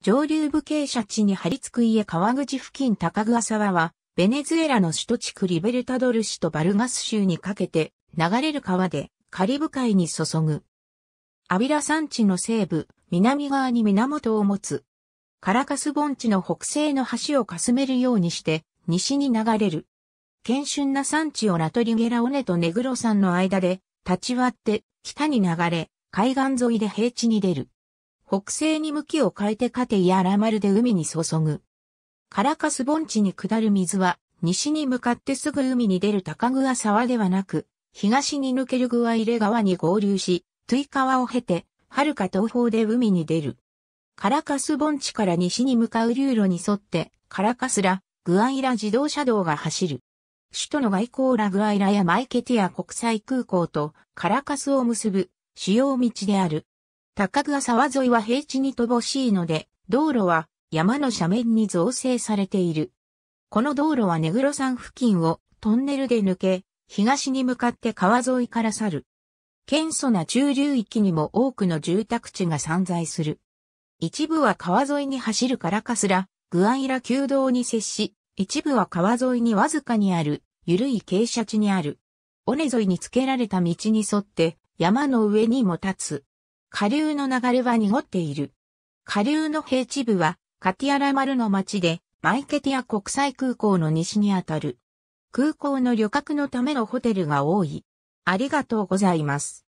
上流部傾斜地に張り付く家川口付近高桑沢は、ベネズエラの首都地区リベルタドル市とバルガス州にかけて流れる川でカリブ海に注ぐ。アビラ山地の西部、南側に源を持つ。カラカス盆地の北西の橋をかすめるようにして、西に流れる。謙春な山地をラトリゲラオネとネグロ山の間で、立ち割って、北に流れ、海岸沿いで平地に出る。北西に向きを変えてカテやラマルで海に注ぐ。カラカス盆地に下る水は、西に向かってすぐ海に出る高桑沢ではなく、東に抜けるグアイレ川に合流し、トゥイ川を経て、遥か東方で海に出る。カラカス盆地から西に向かう流路に沿って、カラカスラ、グアイラ自動車道が走る。首都の外交ラグアイラやマイケティア国際空港とカラカスを結ぶ主要道である。高桑沢沿いは平地に乏しいので、道路は山の斜面に造成されている。この道路は根室山付近をトンネルで抜け、東に向かって川沿いから去る。謙遜な中流域にも多くの住宅地が散在する。一部は川沿いに走るからかすら、グアイラ旧道に接し、一部は川沿いにわずかにある、ゆるい傾斜地にある。尾根沿いにつけられた道に沿って、山の上にも立つ。下流の流れは濁っている。下流の平地部は、カティアラマルの町で、マイケティア国際空港の西にあたる。空港の旅客のためのホテルが多い。ありがとうございます。